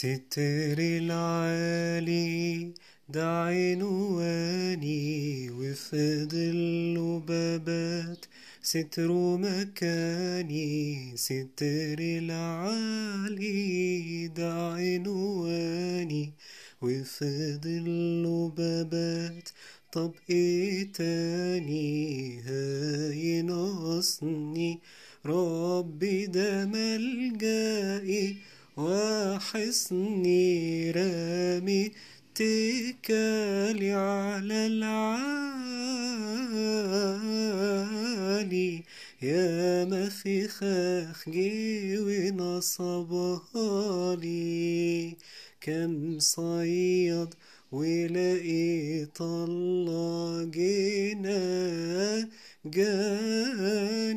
ستر العالي ده عنواني وفي ظله ببات ستر مكاني ستر العالي ده عنواني وفي ظله ببات طب ايه تاني هاين اصني ربي ده ملجائي وحصني رامي اتكالي على العالي يا ما في خاخجي ونصبهالي كم صيد ولقيت الله جينا جاي